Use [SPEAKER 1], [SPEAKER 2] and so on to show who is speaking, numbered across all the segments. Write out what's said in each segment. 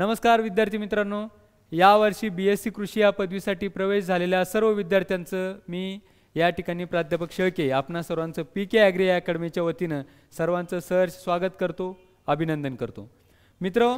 [SPEAKER 1] नमस्कार विद्यार्थी मित्रांनो यावर्षी बी एस सी कृषी या पदवीसाठी प्रवेश झालेल्या सर्व विद्यार्थ्यांचं मी या ठिकाणी प्राध्यापक शेळके आपणा सर्वांचं पी के ॲग्री अकॅडमीच्या वतीनं सर्वांचं सहर्ष स्वागत करतो अभिनंदन करतो मित्र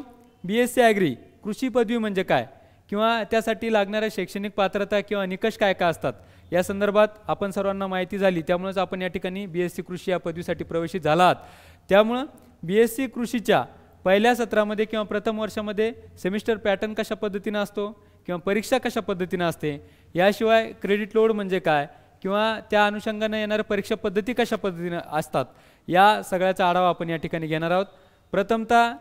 [SPEAKER 1] बी एस सी ॲग्री कृषी पदवी म्हणजे काय किंवा त्यासाठी लागणाऱ्या शैक्षणिक पात्रता किंवा निकष काय काय असतात या संदर्भात आपण सर्वांना माहिती झाली त्यामुळेच आपण या ठिकाणी बी एस सी कृषी या पदवीसाठी प्रवेशित झाला आहात त्यामुळं बी एस सी कृषीच्या पहिल्या सत्रामध्ये किंवा प्रथम वर्षामध्ये सेमिस्टर पॅटर्न कशा पद्धतीनं असतो किंवा परीक्षा कशा पद्धतीनं असते याशिवाय क्रेडिट लोड म्हणजे काय किंवा त्या अनुषंगानं येणाऱ्या परीक्षा पद्धती कशा पद्धतीनं असतात या सगळ्याचा आढावा आपण या ठिकाणी घेणार आहोत प्रथमतः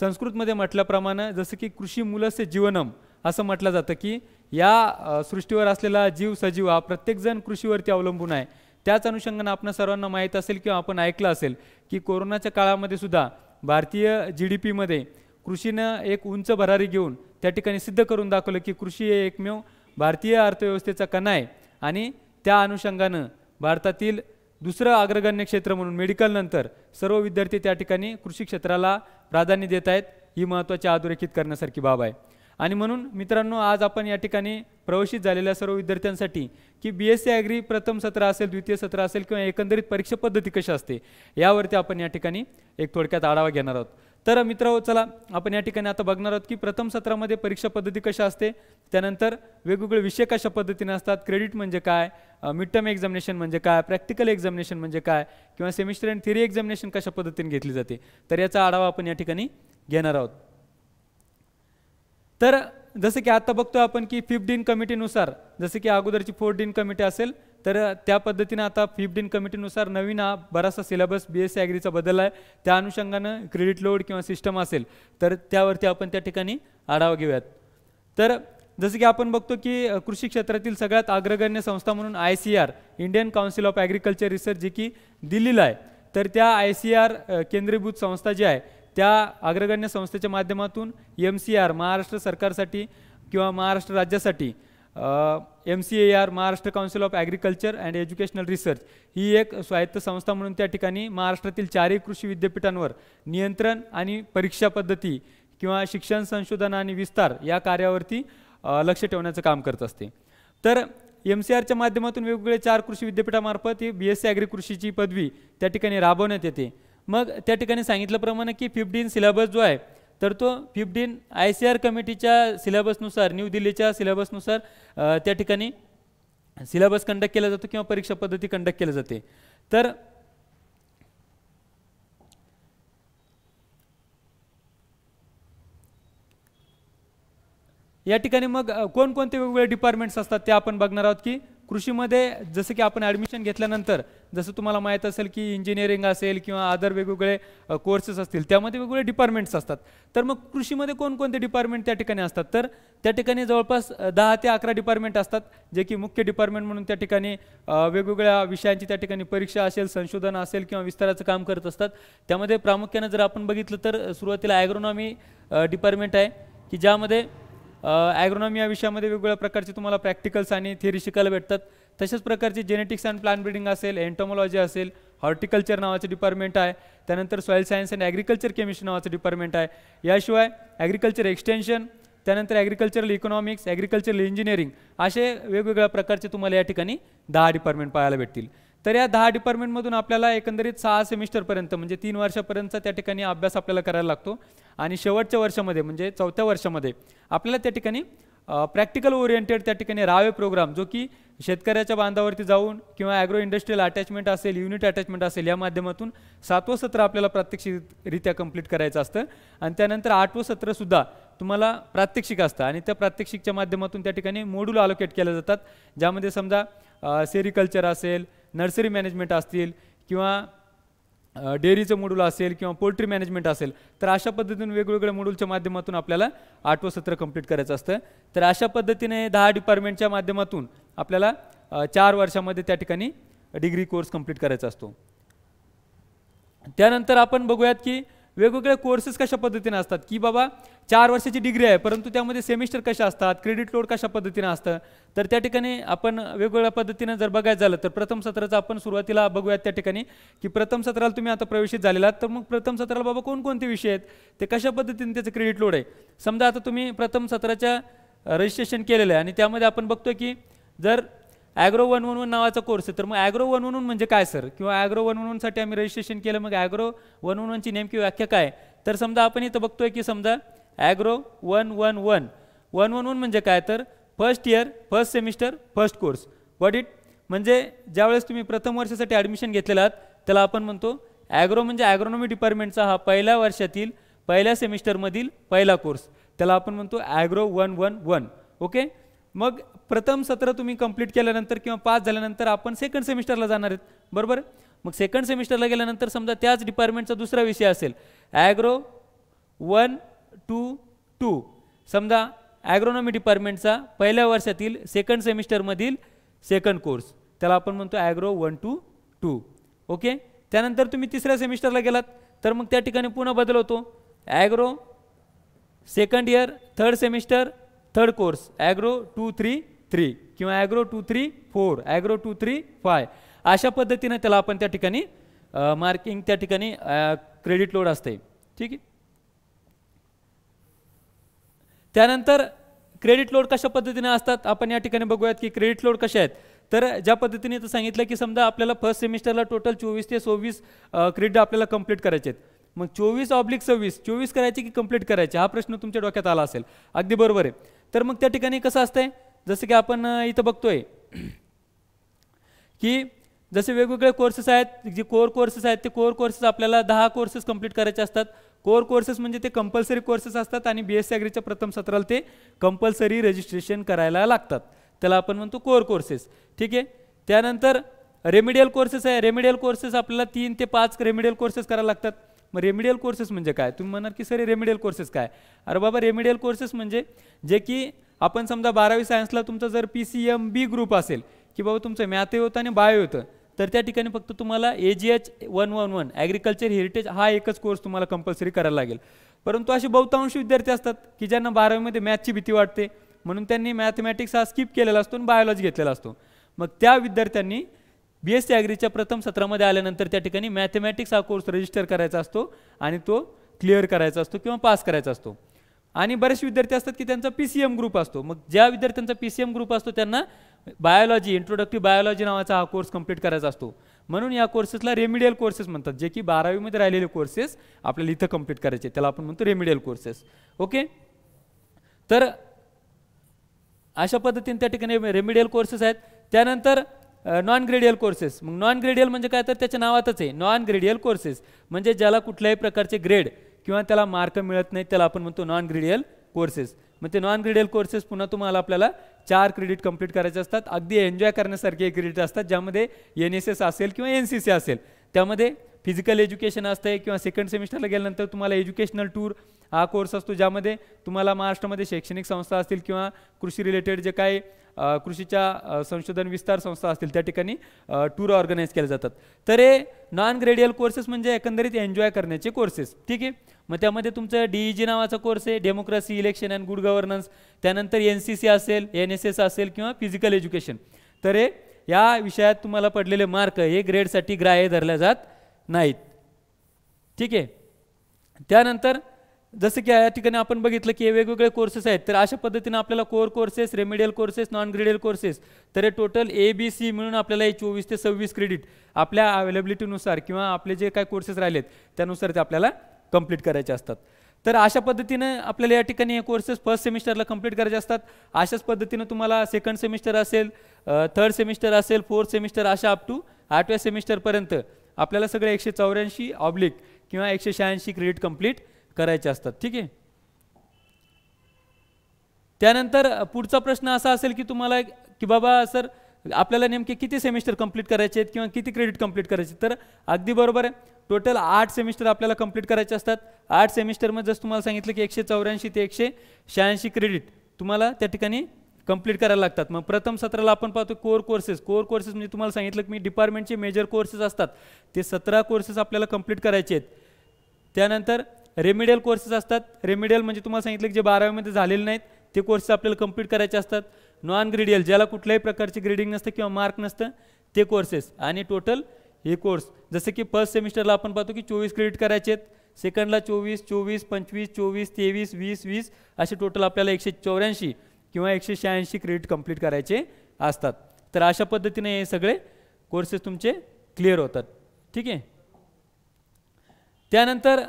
[SPEAKER 1] संस्कृतमध्ये म्हटल्याप्रमाणे जसं की कृषी मुलस्य जीवनम असं म्हटलं जातं की या सृष्टीवर असलेला जीव सजीव हा प्रत्येकजण कृषीवरती अवलंबून आहे त्याच अनुषंगानं आपण सर्वांना माहीत असेल किंवा आपण ऐकलं असेल की कोरोनाच्या काळामध्ये सुद्धा भारतीय जी डी पीमध्ये कृषीनं एक उंच भरारी घेऊन त्या ठिकाणी सिद्ध करून दाखवलं की कृषी हे एकमेव भारतीय अर्थव्यवस्थेचा कणा आहे आणि त्या अनुषंगानं भारतातील दुसरं अग्रगण्य क्षेत्र म्हणून मेडिकलनंतर सर्व विद्यार्थी त्या ठिकाणी कृषी क्षेत्राला प्राधान्य देत आहेत ही महत्त्वाची अधोरेखित करण्यासारखी बाब आहे आणि म्हणून मित्रांनो आज आपण या ठिकाणी प्रवेशित झालेल्या सर्व विद्यार्थ्यांसाठी की बी एस सी ॲग्री प्रथम सत्र असेल द्वितीय सत्र असेल किंवा एकंदरीत परीक्षा पद्धती कशी असते यावरती आपण या ठिकाणी एक थोडक्यात आढावा घेणार आहोत तर मित्र चला आपण या ठिकाणी आता बघणार आहोत की प्रथम सत्रामध्ये परीक्षा पद्धती कशा असते त्यानंतर वेगवेगळे विषय कशा पद्धतीने असतात क्रेडिट म्हणजे काय मिड टर्म एक्झामिनेशन म्हणजे काय प्रॅक्टिकल एक्झामिनेशन म्हणजे काय किंवा सेमिस्टर अँड थिरी एक्झामिनेशन कशा पद्धतीने घेतली जाते तर याचा आढावा आपण या ठिकाणी घेणार आहोत तर जसं की आता बघतो आपण की फिफ्टीन कमिटीनुसार जसं की अगोदरची फोर्टीन कमिटी असेल तर त्या पद्धतीनं आता फिफ्टीन कमिटीनुसार नवीन हा बराचसा सिलेबस बी एस सी ॲग्रीचा बदल आहे त्या अनुषंगानं क्रेडिट लोड किंवा सिस्टम असेल तर त्यावरती आपण त्या ठिकाणी आढावा घेऊयात तर जसं की आपण बघतो की कृषी क्षेत्रातील सगळ्यात अग्रगण्य संस्था म्हणून I C R Indian Council of Agriculture Research जी की दिल्लीला आहे तर त्या आय सी आर केंद्रीभूत संस्था जी आहे त्या अग्रगण्य संस्थेच्या माध्यमातून एम सी आर महाराष्ट्र सरकारसाठी किंवा महाराष्ट्र राज्यासाठी M C A R Maharashtra Council of Agriculture and Educational Research ही एक स्वायत्त संस्था म्हणून त्या ठिकाणी महाराष्ट्रातील चारही कृषी विद्यापीठांवर नियंत्रण आणि परीक्षा पद्धती किंवा शिक्षण संशोधन आणि विस्तार या कार्यावरती लक्ष ठेवण्याचं काम करत असते तर एम सी आरच्या माध्यमातून वेगवेगळे चार कृषी विद्यापीठामार्फत ही बी एस सी ॲग्री कृषीची पदवी त्या ठिकाणी राबवण्यात येते मग त्या ठिकाणी सांगितल्याप्रमाणे की फिफ्टीन सिलेबस जो आहे तर तो फिफ्टीन आय सी आर कमिटीच्या सिलेबसनुसार न्यू दिल्लीच्या सिलेबसनुसार त्या ठिकाणी सिलेबस कंडक्ट केला जातो किंवा परीक्षा पद्धती कंडक्ट केल्या जाते तर या ठिकाणी मग कोणकोणते वेगवेगळे डिपार्टमेंट्स असतात ते आपण बघणार आहोत की कृषीमध्ये जसं की आपण ॲडमिशन घेतल्यानंतर जसं तुम्हाला माहीत असेल की इंजिनिअरिंग असेल किंवा अदर वेगवेगळे कोर्सेस असतील त्यामध्ये वेगवेगळे डिपार्टमेंट्स असतात तर मग कृषीमध्ये कोणकोणते डिपार्टमेंट त्या ठिकाणी असतात तर त्या ठिकाणी जवळपास दहा ते अकरा डिपार्टमेंट असतात जे की मुख्य डिपार्टमेंट म्हणून त्या ठिकाणी वेगवेगळ्या विषयांची त्या ठिकाणी परीक्षा असेल संशोधन असेल किंवा विस्ताराचं काम करत असतात त्यामध्ये प्रामुख्यानं जर आपण बघितलं तर सुरुवातीला ॲग्रोनॉमी डिपार्टमेंट आहे की ज्यामध्ये ॲग्रोनॉमी या विषयामध्ये वेगवेगळ्या प्रकारचे तुम्हाला प्रॅक्टिकल्स आणि थिअरी शिकायला भेटतात तशाच प्रकारचे जेनेटिक्स अँड प्लांट ब्रिडिंग असेल एन्टोमॉलॉजी असेल हॉर्टिकल्चर नावाचं डिपार्टमेंट आहे त्यानंतर soil science and agriculture chemistry नावाचं डिपार्टमेंट आहे याशिवाय ॲग्रिकल्चर एक्सटेन्शन त्यानंतर ॲग्रिकल्चरल इकॉनॉमिक्स ॲग्रिकल्चरल इंजिनिअरिंग असे वेगवेगळ्या प्रकारचे तुम्हाला या ठिकाणी दहा डिपार्टमेंट पाहायला भेटतील तर या दहा डिपार्टमेंटमधून आपल्याला एकंदरीत सहा सेमिस्टरपर्यंत म्हणजे तीन वर्षापर्यंतचा त्या ठिकाणी अभ्यास आपल्याला करायला लागतो आणि शेवटच्या वर्षामध्ये म्हणजे चौथ्या वर्षामध्ये आपल्याला त्या ठिकाणी प्रॅक्टिकल ओरिएंटेड त्या ठिकाणी रावे प्रोग्राम जो की शेतकऱ्याच्या बांधावरती जाऊन किंवा ॲग्रो इंडस्ट्रियल अटॅचमेंट असेल युनिट अटॅचमेंट असेल या माध्यमातून सातवं सत्र आपल्याला प्रात्यक्षिकरित्या कंप्लीट करायचं असतं आणि त्यानंतर आठवं सत्रसुद्धा तुम्हाला प्रात्यक्षिक असतं आणि त्या प्रात्यक्षिकच्या माध्यमातून त्या ठिकाणी मोडूल अलोकेट केल्या जातात ज्यामध्ये समजा सेरिकल्चर असेल नर्सरी मॅनेजमेंट असतील किंवा डेअरीचं मॉड्यूल असेल किंवा पोल्ट्री मॅनेजमेंट असेल तर अशा पद्धतीने वेगवेगळ्या मॉड्यूलच्या माध्यमातून आपल्याला आठवं सत्र कंप्लीट करायचं असतं तर अशा पद्धतीने दहा डिपार्टमेंटच्या माध्यमातून आपल्याला चार वर्षामध्ये त्या ठिकाणी डिग्री कोर्स कंप्लीट करायचा असतो त्यानंतर आपण बघूयात की वेगवेगळे कोर्सेस कशा पद्धतीने असतात की बाबा चार वर्षाची डिग्री आहे परंतु त्यामध्ये सेमिस्टर कशा असतात क्रेडिट लोड कशा पद्धतीनं असतं तर त्या ठिकाणी आपण वेगवेगळ्या पद्धतीनं जर बघायचं झालं तर प्रथम सत्राचं आपण सुरुवातीला बघूयात त्या ठिकाणी की प्रथम सत्राला तुम्ही आता प्रवेशित झालेला तर मग प्रथम सत्राला बाबा कोणकोणते विषय आहेत ते कशा पद्धतीने त्याचं क्रेडिट लोड आहे समजा आता तुम्ही प्रथम सत्राच्या रजिस्ट्रेशन केलेलं आहे आणि त्यामध्ये आपण बघतो की जर ॲग्रो वन वन वन नावाचा कोर्स आहे तर मग ॲग्रो वन वन वन म्हणजे काय सर किंवा ॲग्रो वन वन वनसाठी आम्ही रजिस्ट्रेशन केलं मग ॲग्रो वन वन वनची नेमकी व्याख्या काय तर समजा आपण इथं बघतोय की समजा agro one one one one one one म्हणजे काय तर first year first semester first course what it म्हणजे ज्यावेळेस तुम्ही प्रथम वर्षासाठी ॲडमिशन घेतलेला आहात त्याला आपण म्हणतो ॲग्रो म्हणजे ॲग्रोनॉमी डिपार्टमेंटचा हा पहिल्या वर्षातील पहिल्या सेमिस्टरमधील पहिला कोर्स त्याला आपण म्हणतो agro one one one okay मग प्रथम सत्र तुम्ही कंप्लीट केल्यानंतर किंवा पास झाल्यानंतर आपण सेकंड सेमिस्टरला जाणार आहेत बरोबर मग सेकंड सेमिस्टरला गेल्यानंतर समजा त्याच डिपार्टमेंटचा दुसरा विषय असेल ॲग्रो वन टू टू समजा ॲग्रोनॉमी डिपार्टमेंटचा पहिल्या वर्षातील सेकंड सेमिस्टरमधील सेकंड कोर्स त्याला आपण म्हणतो agro one two two okay त्यानंतर तुम्ही तिसऱ्या सेमिस्टरला गेलात तर मग त्या ठिकाणी पुन्हा बदल होतो agro second year third semester third course agro two three three किंवा agro two three four agro two three five अशा पद्धतीनं त्याला आपण त्या ठिकाणी मार्किंग त्या ठिकाणी क्रेडिट लोड असते ठीक आहे त्यानंतर क्रेडिट लोड कशा पद्धतीने असतात आपण या ठिकाणी बघूयात की क्रेडिट लोड कशा आहेत तर ज्या पद्धतीने तर सांगितलं की समजा आपल्याला फर्स्ट सेमिस्टरला टोटल चोवीस ते सव्वीस क्रेडिट आपल्याला कंप्लीट करायचे आहेत मग चोवीस ऑब्लिक सव्वीस चोवीस करायचे की कंप्लीट करायचे हा प्रश्न तुमच्या डोक्यात आला असेल अगदी बरोबर आहे तर मग त्या ठिकाणी कसं असतंय जसं की आपण इथं बघतोय की जसे वेगवेगळे कोर्सेस आहेत जे कोर कोर्सेस आहेत ते कोर कोर्सेस आपल्याला दहा कोर्सेस कंप्लीट करायचे असतात कोर कोर्सेस म्हणजे ते कंपल्सरी कोर्सेस असतात आणि बी एस सी अग्रीच्या प्रथम सत्राला ते कंपल्सरी रजिस्ट्रेशन करायला लागतात त्याला आपण म्हणतो कोर कोर्सेस ठीक आहे त्यानंतर रेमिडियल कोर्सेस आहे रेमिडियल कोर्सेस आपल्याला तीन ते पाच रेमिडियल कोर्सेस करायला लागतात मग रेमिडियल कोर्सेस म्हणजे काय तुम्ही म्हणाल की सर रेमिडियल कोर्सेस काय अरे बाबा रेमिडियल कोर्सेस म्हणजे जे की आपण समजा बारावी सायन्सला तुमचा जर P C M B group असेल की बाबा तुमचं मॅथे होतं आणि बायो होतं तर त्या ठिकाणी फक्त तुम्हाला A G H one one one agriculture heritage हा एकच कोर्स तुम्हाला कंपल्सरी करायला लागेल परंतु असे बहुतांश विद्यार्थी असतात की ज्यांना बारावीमध्ये मॅथची भीती वाटते म्हणून त्यांनी मॅथमॅटिक्स हा स्किप केलेला असतो आणि बायोलॉजी घेतलेला असतो मग त्या विद्यार्थ्यांनी बी एस सी ॲग्रीच्या प्रथम सत्रामध्ये आल्यानंतर त्या ठिकाणी मॅथमॅटिक्स हा कोर्स रजिस्टर करायचा असतो आणि तो क्लिअर करायचा असतो किंवा पास करायचा असतो आणि बरेच विद्यार्थी असतात की त्यांचा पी सी एम ग्रुप असतो मग ज्या विद्यार्थ्यांचा पी सी एम ग्रुप असतो त्यांना बायोलॉजी इंट्रोडक्टिव्ह बायोलॉजी नावाचा हा कोर्स कंप्लीट करायचा असतो म्हणून या कोर्सेसला रेमिडियल कोर्सेस म्हणतात जे की बारावीमध्ये राहिलेले कोर्सेस आपल्याला इथं कंप्लीट करायचे त्याला आपण म्हणतो रेमिडियल कोर्सेस ओके तर अशा पद्धतीने त्या ठिकाणी रेमिडियल कोर्सेस आहेत त्यानंतर नॉन ग्रेडियल कोर्सेस मग नॉन ग्रेडियल म्हणजे काय तर त्याच्या नावातच आहे नॉन ग्रेडियल कोर्सेस म्हणजे ज्याला कुठल्याही प्रकारचे ग्रेड किंवा त्याला मार्क मिळत नाही त्याला आपण म्हणतो नॉन ग्रेडियल कोर्सेस मग ते नॉन ग्रेडियल कोर्सेस पुन्हा तुम्हाला आपल्याला चार क्रेडिट कंप्लीट करायचे असतात अगदी एन्जॉय करण्यासारखे क्रेडिट असतात ज्यामध्ये एन एस एस असेल किंवा एन सी सी असेल त्यामध्ये फिजिकल एज्युकेशन असतं किंवा सेकंड सेमिस्टरला गेल्यानंतर तुम्हाला एज्युकेशनल टूर हा कोर्स असतो ज्यामध्ये तुम्हाला महाराष्ट्रामध्ये शैक्षणिक संस्था असतील किंवा कृषी रिलेटेड जे काही कृषीच्या संशोधन विस्तार संस्था असतील त्या ठिकाणी टूर ऑर्गनाईज केल्या जातात तर हे नॉन ग्रेडियल कोर्सेस म्हणजे एकंदरीत एन्जॉय करण्याचे कोर्सेस ठीक आहे मग त्यामध्ये तुमचं डी जी नावाचा कोर्स आहे democracy election and good governance त्यानंतर एन सी सी असेल एन एस एस असेल किंवा फिजिकल एज्युकेशन तर हे या विषयात तुम्हाला पडलेले मार्क हे ग्रेडसाठी ग्राह्य धरल्या जात नाहीत ठीक आहे त्यानंतर जसं की या ठिकाणी आपण बघितलं की वेगवेगळे कोर्सेस आहेत तर अशा पद्धतीनं आपल्याला core courses remedial courses non gradial courses तर हे टोटल ए बी सी मिळून आपल्याला हे चोवीस ते सव्वीस क्रेडिट आपल्या अवेलेबिलिटीनुसार किंवा आपले जे काय कोर्सेस राहिलेत त्यानुसार ते आपल्याला कंप्लीट करायचे असतात तर अशा पद्धतीनं आपल्याला या ठिकाणी हे कोर्सेस फर्स्ट सेमिस्टरला कंप्लीट करायचे असतात अशाच पद्धतीनं तुम्हाला सेकंड सेमिस्टर असेल थर्ड सेमिस्टर असेल फोर्थ सेमिस्टर अशा अप टू आठव्या सेमिस्टरपर्यंत आपल्याला सगळे एकशे चौऱ्याऐंशी ऑब्लिक किंवा एकशे शहाऐंशी क्रेडिट कंप्लीट करायचे असतात ठीक आहे त्यानंतर पुढचा प्रश्न असा असेल की तुम्हाला की बाबा सर आपल्याला नेमके किती सेमिस्टर कंप्लीट करायचे आहेत किंवा किती क्रेडिट कंप्लीट करायचे तर अगदी बरोबर आहे टोटल आठ सेमिस्टर आपल्याला कंप्लीट करायचे असतात आठ सेमिस्टरमध्ये जसं तुम्हाला सांगितलं की एकशे चौऱ्याऐंशी ते एकशे शहाऐंशी क्रेडिट तुम्हाला त्या ठिकाणी कंप्लीट करायला लागतात मग प्रथम सत्राला आपण पाहतो कोर कोर्सेस कोर कोर्सेस म्हणजे तुम्हाला सांगितलं की मी डिपार्टमेंटचे मेजर कोर्सेस असतात ते सतरा कोर्सेस आपल्याला कंप्लीट करायचे आहेत त्यानंतर रेमिडियल कोर्सेस असतात रेमिडियल म्हणजे तुम्हाला सांगितलं की जे बारावीमध्ये झालेले नाहीत ते कोर्सेस आपल्याला कंप्लीट करायचे असतात नॉन ग्रेडियल ज्याला कुठल्याही प्रकारचे ग्रेडिंग नसतं किंवा मार्क नसतं ते कोर्सेस आणि टोटल हे कोर्स जसं की फर्स्ट सेमिस्टरला आपण पाहतो की चोवीस क्रेडिट करायचे आहेत सेकंडला चोवीस चोवीस पंचवीस चोवीस तेवीस वीस वीस असे टोटल आपल्याला एकशे चौऱ्याऐंशी किंवा एकशे शहाऐंशी क्रेडिट कंप्लीट करायचे असतात तर अशा पद्धतीने हे सगळे कोर्सेस तुमचे क्लिअर होतात ठीक आहे त्यानंतर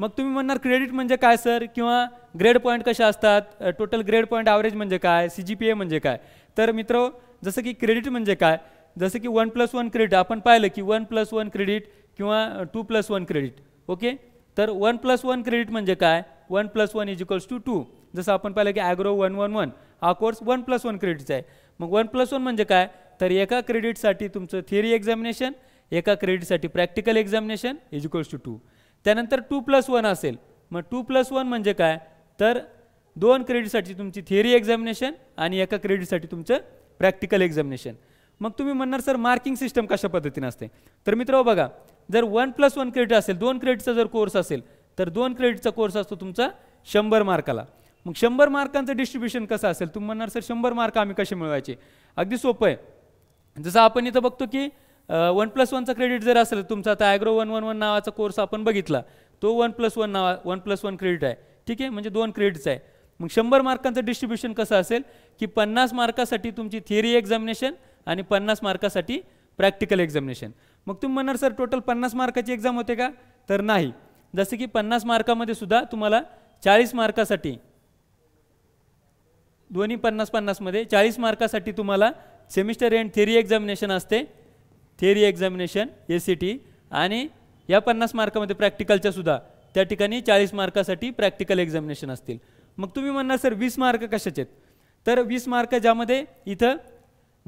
[SPEAKER 1] मग तुम्ही म्हणणार क्रेडिट म्हणजे काय सर किंवा ग्रेड पॉईंट कशा असतात टोटल ग्रेड पॉईंट ॲव्हरेज म्हणजे काय सी जी पी ए म्हणजे काय तर मित्र जसं की क्रेडिट म्हणजे काय जसं की वन प्लस वन क्रेडिट आपण पाहिलं की वन प्लस वन क्रेडिट किंवा two plus one credit okay तर वन प्लस वन क्रेडिट म्हणजे काय one plus one is equals to two जसं आपण पाहिलं की ॲग्रो वन वन वन हा कोर्स वन प्लस वन क्रेडिटचा आहे मग वन प्लस वन म्हणजे काय तर एका क्रेडिटसाठी तुमचं थिअरी एक्झामिनेशन एका क्रेडिटसाठी practical examination is equals to two त्यानंतर टू प्लस वन असेल मग टू प्लस वन म्हणजे काय तर दोन क्रेडिटसाठी तुमची थिअरी एक्झामिनेशन आणि एका क्रेडिटसाठी तुमचं प्रॅक्टिकल एक्झामिनेशन मग तुम्ही म्हणणार सर मार्किंग सिस्टम कशा पद्धतीने असते तर मित्र बघा जर वन प्लस वन क्रेडिट असेल दोन क्रेडिटचा जर कोर्स असेल तर दोन क्रेडिटचा कोर्स असतो तुमचा शंभर मार्काला मग शंभर मार्कांचं डिस्ट्रीब्युशन कसं असेल तुम्ही म्हणणार सर शंभर मार्क आम्ही कसे मिळवायचे अगदी सोपं आहे जसं आपण इथं बघतो की वन प्लस वनचा क्रेडिट जर असेल तुमचा आता ॲग्रो वन वन वन नावाचा कोर्स आपण बघितला तो वन प्लस वन नावा वन प्लस वन क्रेडिट आहे ठीक आहे म्हणजे दोन क्रेडिट्स आहे मग शंभर मार्कांचं डिस्ट्रीब्युशन कसं असेल की पन्नास मार्कासाठी तुमची थिअरी एक्झामिनेशन आणि पन्नास मार्कासाठी प्रॅक्टिकल एक्झामिनेशन मग तुम्ही म्हणणार सर टोटल पन्नास मार्काची एक्झाम होते का तर नाही जसं की पन्नास मार्कामध्ये सुद्धा तुम्हाला चाळीस मार्कासाठी दोन्ही पन्नास पन्नासमध्ये चाळीस मार्कासाठी तुम्हाला सेमिस्टर एंड थिअरी एक्झामिनेशन असते theory examination A C T आणि या पन्नास मार्कामध्ये प्रॅक्टिकलच्या सुद्धा त्या ठिकाणी चाळीस मार्कासाठी प्रॅक्टिकल एक्झामिनेशन असतील मग तुम्ही म्हणणार सर वीस मार्क कशाचे आहेत तर वीस मार्क ज्यामध्ये इथं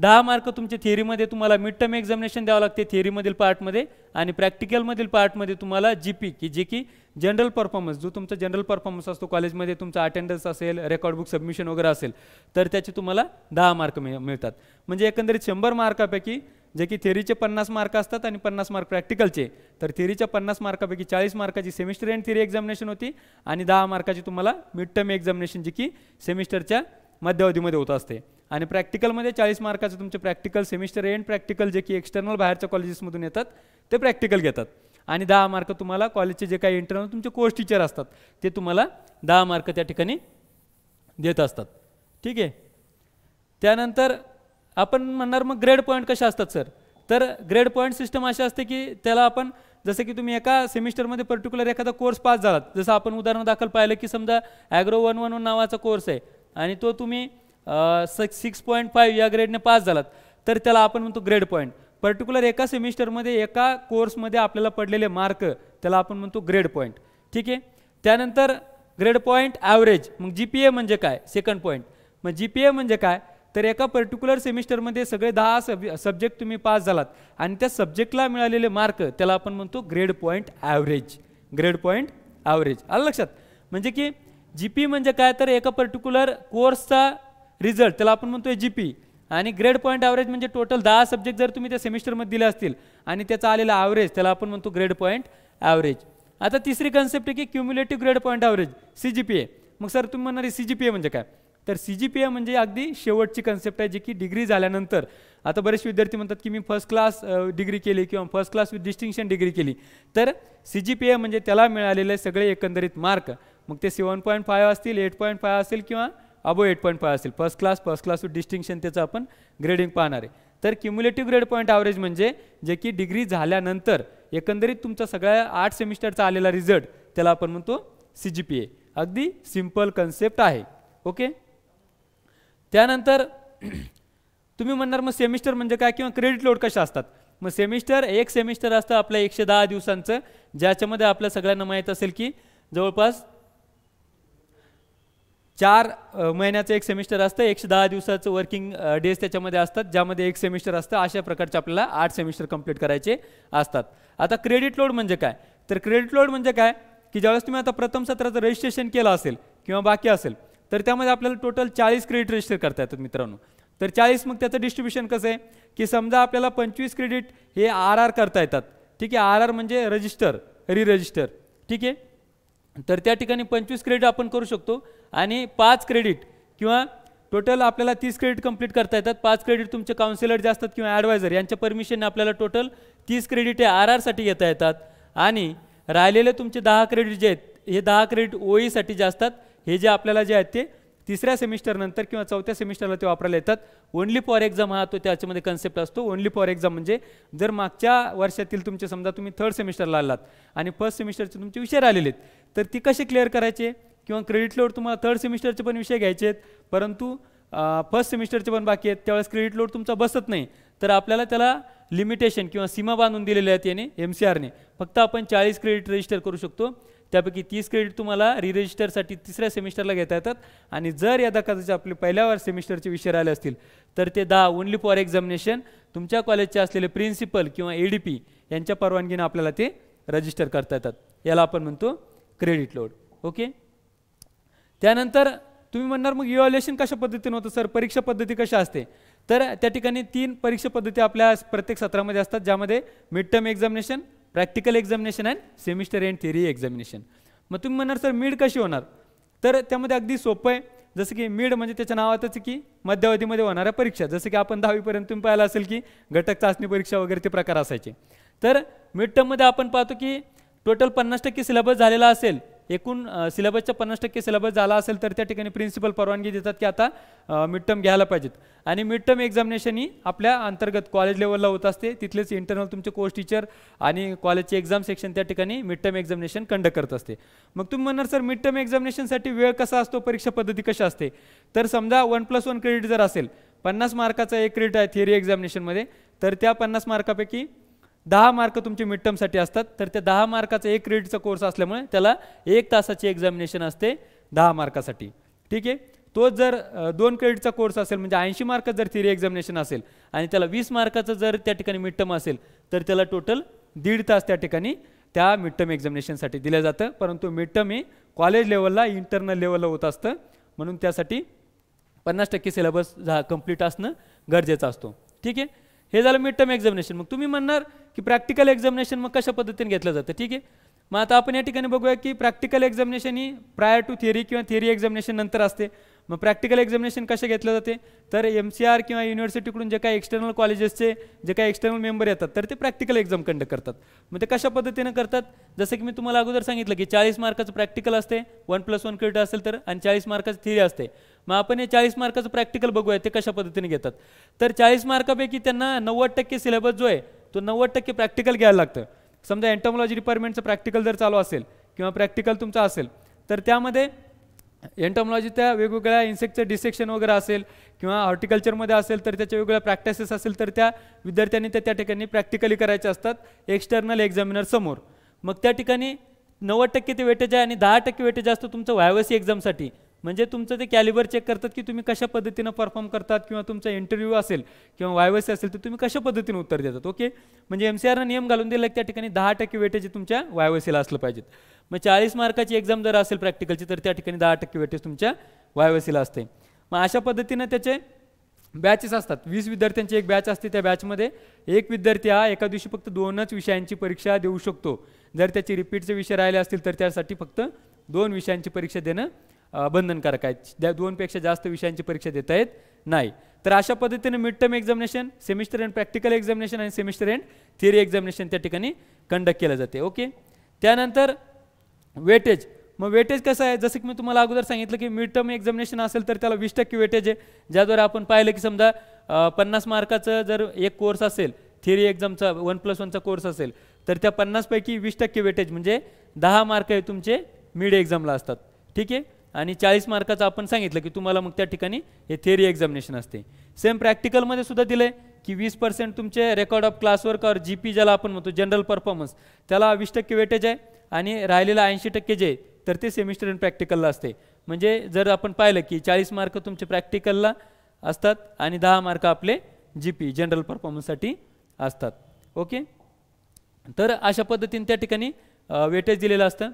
[SPEAKER 1] दहा मार्क तुमच्या थेरीमध्ये तुम्हाला मिड टर्म एक्झामिनेशन द्यावं लागते थेरीमधील पार्टमध्ये आणि प्रॅक्टिकलमधील पार्टमध्ये तुम्हाला जी पी की जे की जनरल परफॉर्मन्स जो तुमचा जनरल परफॉर्मन्स असतो कॉलेजमध्ये तुमचा अटेंडन्स असेल रेकॉर्ड बुक सबमिशन वगैरे असेल तर त्याचे तुम्हाला दहा मार्क मिळतात म्हणजे एकंदरीत शंभर मार्कापैकी जे की थेरीचे पन्नास मार्क असतात आणि पन्नास मार्क प्रॅक्टिकलचे तर थेरीच्या पन्नास मार्कापैकी चाळीस मार्काची सेमिस्टर एंड थेरी एक्झामिनेशन होती आणि दहा मार्काची तुम्हाला मिड टर्म एक्झामिनेशन जी की सेमिस्टरच्या मध्यावधीमध्ये होत असते आणि प्रॅक्टिकलमध्ये चाळीस मार्काचं तुमचे प्रॅक्टिकल सेमिस्टर एंड प्रॅक्टिकल जे की एक्सटर्नल बाहेरच्या कॉलेजेसमधून येतात ते प्रॅक्टिकल घेतात आणि दहा मार्क तुम्हाला कॉलेजचे जे काही इंटरनल तुमचे कोर्स टीचर असतात ते तुम्हाला दहा मार्क त्या ठिकाणी देत असतात ठीक आहे त्यानंतर आपण म्हणणार मग ग्रेड पॉईंट कसे असतात सर तर ग्रेड पॉईंट सिस्टम अशी असते की त्याला आपण जसं की तुम्ही एका सेमिस्टरमध्ये पर्टिक्युलर एखादा कोर्स पास झालात जसं आपण उदाहरण दाखल पाहिलं की समजा ॲग्रो वन वन वन नावाचा कोर्स आहे आणि तो तुम्ही सिक्स सिक्स पॉईंट फाईव्ह या ग्रेडने पास झालात तर त्याला आपण म्हणतो ग्रेड पॉईंट पर्टिक्युलर एका सेमिस्टरमध्ये एका कोर्समध्ये आपल्याला पडलेले मार्क त्याला आपण म्हणतो ग्रेड पॉईंट ठीक आहे त्यानंतर ग्रेड पॉईंट ॲव्हरेज मग जी पी ए म्हणजे काय सेकंड पॉईंट मग जी पी ए म्हणजे काय तर एका पर्टिक्युलर सेमिस्टरमध्ये सगळे दहा सब सब्जेक्ट तुम्ही पास झालात आणि त्या सब्जेक्टला मिळालेले मार्क त्याला आपण म्हणतो grade point average grade point average आलं लक्षात म्हणजे की जी पी म्हणजे काय तर एका पर्टिक्युलर कोर्सचा रिझल्ट त्याला आपण म्हणतो जी पी आणि ग्रेड पॉईंट ॲव्हरेज म्हणजे टोटल दहा सब्जेक्ट जर तुम्ही त्या सेमिस्टरमध्ये दिले असतील आणि त्याचा आलेला ॲव्हरेज त्याला आपण म्हणतो ग्रेड पॉईंट ॲव्हरेज आता तिसरी कन्सेप्ट आहे की cumulative grade point average C G P A मग सर तुम्ही म्हणणारे सी जी पी ए म्हणजे काय तर सी जी पी ए म्हणजे अगदी शेवटची कन्सेप्ट आहे जी की डिग्री झाल्यानंतर आता बरेच विद्यार्थी म्हणतात की मी फर्स्ट क्लास डिग्री केली किंवा first class with distinction degree केली तर सी जी पी ए म्हणजे त्याला मिळालेले सगळे एकंदरीत मार्क मग ते सेवन पॉईंट फायव्ह असतील एट पॉईंट फायव्ह असेल किंवा अबो एट पॉईंट फायव्ह असेल first class first class with distinction त्याचं आपण ग्रेडिंग पाहणार आहे तर क्युम्युलेटिव्ह ग्रेड पॉईंट ॲव्हरेज म्हणजे जे की डिग्री झाल्यानंतर एकंदरीत तुमचा सगळ्या आठ सेमिस्टरचा आलेला रिझल्ट त्याला आपण म्हणतो सी जी पी ए अगदी सिम्पल कन्सेप्ट आहे ओके त्यानंतर तुम्ही म्हणणार मग सेमिस्टर म्हणजे काय किंवा क्रेडिट लोड कशा असतात मग सेमिस्टर एक सेमिस्टर असतं आपलं एकशे दहा दिवसांचं ज्याच्यामध्ये आपल्या सगळ्यांना माहीत असेल की जवळपास चार महिन्याचं एक सेमिस्टर असतं एकशे दहा दिवसाचं वर्किंग डेज त्याच्यामध्ये असतात ज्यामध्ये एक सेमिस्टर असतं अशा प्रकारचे आपल्याला आठ सेमिस्टर कंप्लीट करायचे असतात आता क्रेडिट लोड म्हणजे काय तर क्रेडिट लोड म्हणजे काय की ज्यावेळेस तुम्ही आता प्रथम सत्राचं रजिस्ट्रेशन केलं असेल किंवा बाकी असेल तर त्यामध्ये आपल्याला टोटल चाळीस क्रेडिट रजिस्टर करता येतात मित्रांनो तर चाळीस मग त्याचं डिस्ट्रीब्युशन कसं आहे की समजा आपल्याला पंचवीस क्रेडिट हे आर आर करता येतात ठीक आहे आर आर म्हणजे रजिस्टर री रजिस्टर ठीक आहे तर त्या ठिकाणी पंचवीस क्रेडिट आपण करू शकतो आणि पाच क्रेडिट किंवा टोटल आपल्याला तीस क्रेडिट कंप्लीट करता येतात पाच क्रेडिट तुमचे काउन्सिलर जे असतात किंवा ॲडवायझर यांच्या परमिशनने आपल्याला टोटल तीस क्रेडिट हे आर आरसाठी घेता येतात आणि राहिलेले तुमचे दहा क्रेडिट जे आहेत हे दहा क्रेडिट ओईसाठी e जे असतात हे जे आपल्याला जे आहेत ते तिसऱ्या सेमिस्टरनंतर किंवा चौथ्या सेमिस्टरला ते वापरायला येतात ओनली फॉर एक्झाम हा तो त्याच्यामध्ये कन्सेप्ट असतो ओनली फॉर एक्झाम म्हणजे जर मागच्या वर्षातील तुमचे समजा तुम्ही थर्ड सेमिस्टरला आलात आणि फर्स्ट सेमिस्टरचे तुमचे विषय राहिलेले तर ती कसे क्लिअर करायचे किंवा क्रेडिट लोड तुम्हाला थर्ड सेमिस्टरचे पण विषय घ्यायचे आहेत परंतु फर्स्ट सेमिस्टरचे पण बाकी आहेत त्यावेळेस क्रेडिट लोड तुमचा बसत नाही तर आपल्याला त्याला लिमिटेशन किंवा सीमा बांधून दिलेल्या आहेत याने एम सी आरने फक्त आपण चाळीस क्रेडिट रजिस्टर करू शकतो त्यापैकी तीस क्रेडिट तुम्हाला रिरजिस्टरसाठी तिसऱ्या सेमिस्टरला घेता येतात आणि जर या दाखाचे आपले पहिल्या वार सेमिस्टरचे विषय राहिले असतील तर ते दहा ओनली फॉर एक्झामिनेशन तुमच्या कॉलेजचे असलेले प्रिन्सिपल किंवा ए डी पी यांच्या परवानगीनं आपल्याला ते रजिस्टर करता येतात याला आपण म्हणतो क्रेडिट लोड ओके त्यानंतर तुम्ही म्हणणार मग इव्हॅल्युएशन कशा पद्धतीनं होतं सर परीक्षा पद्धती कशा असते तर त्या ठिकाणी तीन परीक्षा पद्धती आपल्या प्रत्येक सत्रामध्ये असतात ज्यामध्ये mid term examination practical examination and semester end theory examination मग तुम्ही म्हणणार सर मीड कशी होणार तर त्यामध्ये अगदी सोपं आहे जसं की मीड म्हणजे त्याच्या नावातच की मध्यावधीमध्ये होणाऱ्या परीक्षा जसं की आपण दहावीपर्यंत तुम्ही पाहिलं असेल की घटक चाचणी परीक्षा वगैरे ते प्रकार असायचे तर मिड टर्ममध्ये आपण पाहतो की टोटल पन्नास टक्के सिलेबस झालेला असेल एकूण सिलेबसच्या पन्नास टक्के सिलेबस झाला असेल तर त्या ठिकाणी प्रिन्सिपल परवानगी देतात की आता मिडटर्म घ्यायला पाहिजेत आणि मिडटर्म एक्झामिनेशन ही आपल्या अंतर्गत कॉलेज लेवलला होत असते तिथलेच इंटरनल तुमचे कोर्स टीचर आणि कॉलेजचे एक्झाम सेक्शन त्या ठिकाणी मिडटर्म एक्झामिनेशन कंडक्ट करत असते मग तुम्ही म्हणणार सर मिडटर्म एक्झामिनेशनसाठी वेळ कसा असतो परीक्षा पद्धती कशा असते तर समजा वन प्लस वन क्रेडिट जर असेल पन्नास मार्काचा एक क्रेडिट आहे थिअरी एक्झामिनेशनमध्ये तर त्या पन्नास मार्कापैकी दहा मार्क तुमचे मिडटर्मसाठी असतात तर त्या दहा मार्काचा एक क्रेडिटचा कोर्स असल्यामुळे त्याला एक तासाची एक्झामिनेशन असते दहा मार्कासाठी ठीक आहे तो जर दोन क्रेडिटचा कोर्स असेल म्हणजे ऐंशी मार्क जर थिरी एक्झामिनेशन असेल आणि त्याला वीस मार्काचं जर त्या ठिकाणी मिडटर्म असेल तर त्याला टोटल दीड तास त्या ठिकाणी त्या मिडटर्म एक्झामिनेशनसाठी दिलं जातं परंतु मिडटर्म हे कॉलेज लेवलला इंटरनल लेवलला होत असतं म्हणून त्यासाठी पन्नास टक्के सिलेबस झा कम्प्लीट असणं गरजेचं असतो ठीक आहे हे झालं मिड टर्म एक्झामिनेशन मग तुम्ही म्हणणार की प्रॅक्टिकल एक्झामिनेशन मग कशा पद्धतीने घेतलं जातं ठीक आहे मग आता आपण या ठिकाणी बघूया की प्रॅक्टिकल एक्झामिनेशन ही प्रायर टू थिअरी किंवा थिअरी एक्झामिनेशन नंतर असते मग प्रॅक्टिकल एक्झामिनेशन कसे घेतलं जाते तर एम सी आर किंवा युनिव्हर्सिटीकडून जे काही एक्सटर्नल कॉलेजेसचे जे काही एक्सटर्नल मेंबर येतात तर ते प्रॅक्टिकल एक्झाम कंडक्ट करतात मग ते कशा पद्धतीनं करतात जसं की मी तुम्हाला अगोदर सांगितलं की चाळीस मार्काचं प्रॅक्टिकल असते वन प्लस वन क्रेडिट असेल तर आणि चाळीस मार्काचं थिअरी असते मग आपण हे चाळीस मार्काचं प्रॅक्टिकल बघूया ते कशा पद्धतीने घेतात तर चाळीस मार्कापैकी त्यांना नव्वद टक्के सिलेबस जो आहे तो नव्वद टक्के प्रॅक्टिकल घ्यायला लागतं समजा एन्टॉमॉलॉजी डिपार्टमेंटचं प्रॅक्टिकल जर चालू असेल किंवा प्रॅक्टिकल तुमचं असेल तर त्यामध्ये एन्टॉमॉलॉजी त्या वेगवेगळ्या इन्सेक्टचं डिसेक्शन वगैरे असेल किंवा हॉर्टिकल्चरमध्ये असेल तर त्याच्या वेगवेगळ्या प्रॅक्टिसेस असेल तर त्या विद्यार्थ्यांनी त्या त्या ठिकाणी प्रॅक्टिकली करायचे असतात एक्स्टर्नल एक्झामिनर समोर मग त्या ठिकाणी नव्वद टक्के ते वेटेज आहे आणि दहा टक्के वेटेज असतो तुमचं वायवसी एक्झामसाठी म्हणजे तुमचं ते कॅलिबर चेक करतात की तुम्ही कशा पद्धतीनं परफॉर्म करतात किंवा तुमचा इंटरव्ह्यू असेल किंवा वायवसी असेल तर तुम्ही कशा पद्धतीनं उत्तर देतात ओके म्हणजे एम सी आरनं नियम घालून दिला की त्या ठिकाणी दहा टक्के वेटेज तुमच्या वायवसीला असलं पाहिजेत मग चाळीस मार्काची एक्झाम जर असेल प्रॅक्टिकलची तर त्या ठिकाणी दहा टक्के वेटेज तुमच्या वायवसीला असते मग अशा पद्धतीनं त्याचे बॅचेस असतात वीस विद्यार्थ्यांची एक बॅच असते त्या बॅचमध्ये एक विद्यार्थी हा एका दिवशी फक्त दोनच विषयांची परीक्षा देऊ शकतो जर त्याचे रिपीटचे विषय राहिले असतील तर त्यासाठी फक्त दोन विषयांची परीक्षा देणं बंधनकारक आहेत ज्या दोनपेक्षा जास्त विषयांची परीक्षा देता येत नाही तर अशा पद्धतीने mid term examination semester end practical examination आणि सेमिस्टर एंड थिअरी एक्झामिनेशन त्या ठिकाणी कंडक्ट केलं जाते ओके त्यानंतर वेटेज मग वेटेज कसं आहे जसं की मी तुम्हाला अगोदर सांगितलं की मिड टर्म एक्झामिनेशन असेल तर त्याला वीस टक्के वेटेज आहे ज्याद्वारे आपण पाहिलं की समजा पन्नास मार्काचं जर एक कोर्स असेल थिअरी एक्झामचा वन प्लस वनचा कोर्स असेल तर त्या पन्नासपैकी वीस टक्के वेटेज म्हणजे दहा मार्क हे तुमचे मिड एक्झामला असतात ठीक आहे आणि चाळीस मार्काचं आपण सांगितलं की तुम्हाला मग त्या ठिकाणी हे थेअरी एक्झामिनेशन असते सेम प्रॅक्टिकलमध्ये सुद्धा दिलं की वीस पर्सेंट तुमचे रेकॉर्ड ऑफ क्लास वर्क और जी पी ज्याला आपण म्हणतो जनरल परफॉर्मन्स त्याला वीस टक्के वेटेज आहे आणि राहिलेलं ऐंशी टक्के जे तर ते सेमिस्टर इन प्रॅक्टिकलला असते म्हणजे जर आपण पाहिलं की चाळीस मार्क तुमचे प्रॅक्टिकलला असतात आणि दहा मार्क आपले जी पी जनरल परफॉर्मन्ससाठी असतात ओके तर अशा पद्धतीने त्या ठिकाणी वेटेज दिलेलं असतं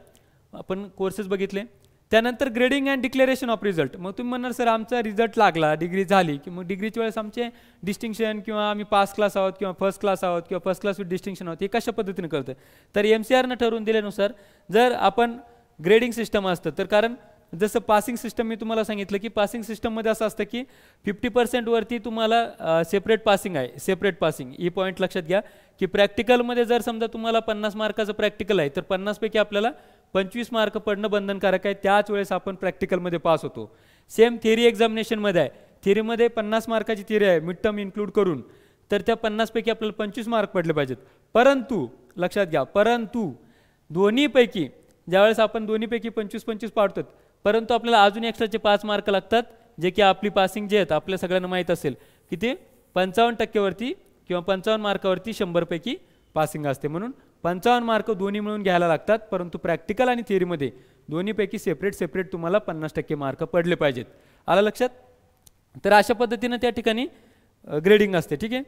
[SPEAKER 1] आपण कोर्सेस बघितले त्यानंतर grading and declaration of result मग तुम्ही म्हणणार सर आमचा रिझल्ट लागला डिग्री झाली की मग डिग्रीच्या वेळेस आमचे डिस्टिंक्शन किंवा आम्ही पास क्लास आहोत किंवा फर्स्ट क्लास आहोत किंवा फर्स्ट क्लास विथ डिस्टिंक्शन आहोत हे कशा पद्धतीने करतं तर एम सी आरनं ठरवून दिल्यानुसार जर आपण ग्रेडिंग सिस्टम असतं तर कारण जसं पासिंग सिस्टम मी तुम्हाला सांगितलं की पासिंग सिस्टममध्ये असं असतं की फिफ्टी पर्सेंटवरती तुम्हाला सेपरेट पासिंग आहे सेपरेट पासिंग ही पॉईंट लक्षात घ्या की प्रॅक्टिकलमध्ये जर समजा तुम्हाला पन्नास मार्काचं प्रॅक्टिकल आहे तर पन्नासपैकी आपल्याला पंचवीस मार्क पडणं बंधनकारक आहे त्याच वेळेस आपण प्रॅक्टिकलमध्ये पास होतो सेम थिअरी एक्झामिनेशनमध्ये आहे थिअरीमध्ये पन्नास मार्काची थिअरी आहे मिड टर्म इन्क्लूड करून तर त्या पन्नासपैकी आपल्याला पंचवीस मार्क पडले पाहिजेत परंतु लक्षात घ्या परंतु दोन्हीपैकी ज्यावेळेस आपण दोन्हीपैकी पंचवीस पंचवीस पाडतो परंतु आपल्याला अजून एक्स्ट्राचे पाच मार्क लागतात जे की आपली पासिंग जे आहेत आपल्या सगळ्यांना माहीत असेल की ते पंचावन्न टक्केवरती किंवा पंचावन्न मार्कावरती शंभरपैकी पासिंग असते म्हणून पंचावन्न मार्क दोन्ही मिळून घ्यायला लागतात परंतु प्रॅक्टिकल आणि थिअरीमध्ये दोन्हीपैकी सेपरेट सेपरेट तुम्हाला पन्नास टक्के मार्क पडले पाहिजेत आलं लक्षात तर अशा पद्धतीनं त्या ठिकाणी ग्रेडिंग असते ठीक आहे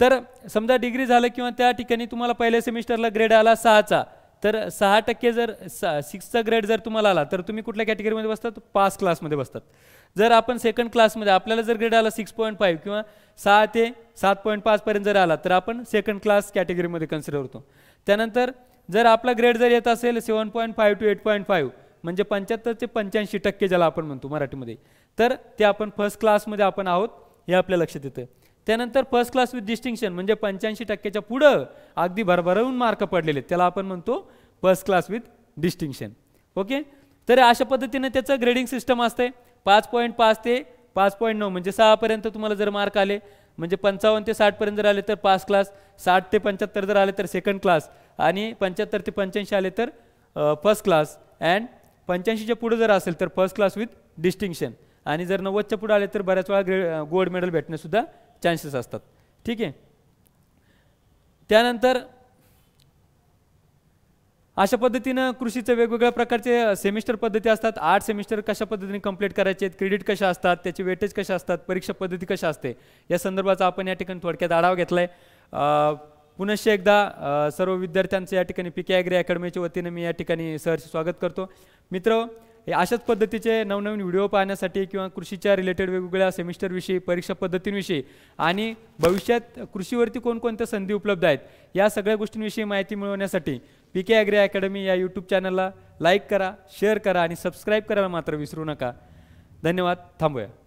[SPEAKER 1] तर समजा डिग्री झालं किंवा त्या ठिकाणी तुम्हाला पहिल्या सेमिस्टरला ग्रेड आला सहाचा तर सहा टक्के जर सा सिक्सचा ग्रेड जर तुम्हाला आला तर तुम्ही कुठल्या कॅटेगरीमध्ये बसतात पास क्लासमध्ये बसतात जर आपण सेकंड क्लासमध्ये आपल्याला जर ग्रेड आला सिक्स पॉईंट फाईव्ह किंवा सहा ते सात पॉईंट पाचपर्यंत जर आला तर आपण सेकंड क्लास कॅटेगरीमध्ये कन्सिडर होतो त्यानंतर जर आपला ग्रेड जर येत असेल seven point five to eight point five म्हणजे पंच्याहत्तर ते पंच्याऐंशी टक्के ज्याला आपण म्हणतो मराठीमध्ये तर ते आपण फर्स्ट क्लासमध्ये आपण आहोत हे आपल्या लक्षात येतं त्यानंतर फर्स्ट क्लास विथ डिस्टिंक्शन म्हणजे पंच्याऐंशी टक्क्याच्या पुढं अगदी भरभरवून मार्क पडलेले त्याला आपण म्हणतो first class with distinction okay तर अशा पद्धतीने त्याचं ग्रेडिंग सिस्टम असते पाच पॉईंट पाच ते पाच पॉईंट नऊ म्हणजे सहापर्यंत तुम्हाला जर मार्क आले म्हणजे पंचावन्न ते साठपर्यंत जर आले तर पाच क्लास साठ ते पंच्याहत्तर जर आले तर सेकंड क्लास आणि पंच्याहत्तर ते पंच्याऐंशी आले तर फर्स्ट क्लास अँड पंच्याऐंशीच्या पुढं जर असेल तर फर्स्ट क्लास विथ डिस्टिंक्शन आणि जर नव्वदच्या पुढे आले तर बऱ्याच वेळा ग्रे गोल्ड मेडल भेटणंसुद्धा चान्सेस असतात ठीक आहे त्यानंतर अशा पद्धतीनं कृषीचे वेगवेगळ्या प्रकारचे सेमिस्टर पद्धती असतात आठ सेमिस्टर कशा पद्धतीने कंप्लीट करायचे आहेत क्रेडिट कशा असतात त्याचे वेटेज कशा असतात परीक्षा पद्धती कशा असते या संदर्भाचा आपण या ठिकाणी थोडक्यात आढावा घेतला आहे पुनश्च एकदा सर्व विद्यार्थ्यांचं या ठिकाणी पी के ॲग्री अकॅडमीच्या वतीनं मी या ठिकाणी सहर्ष स्वागत करतो मित्र हे अशाच पद्धतीचे नवनवीन व्हिडिओ पाहण्यासाठी किंवा कृषीच्या रिलेटेड वेगवेगळ्या सेमिस्टरविषयी परीक्षा पद्धतींविषयी आणि भविष्यात कृषीवरती कोणकोणत्या संधी उपलब्ध आहेत या सगळ्या गोष्टींविषयी माहिती मिळवण्यासाठी पी के ॲग्री अकॅडमी या यूट्यूब चॅनलला लाईक करा शेअर करा आणि सबस्क्राईब करायला मात्र विसरू नका धन्यवाद थांबूया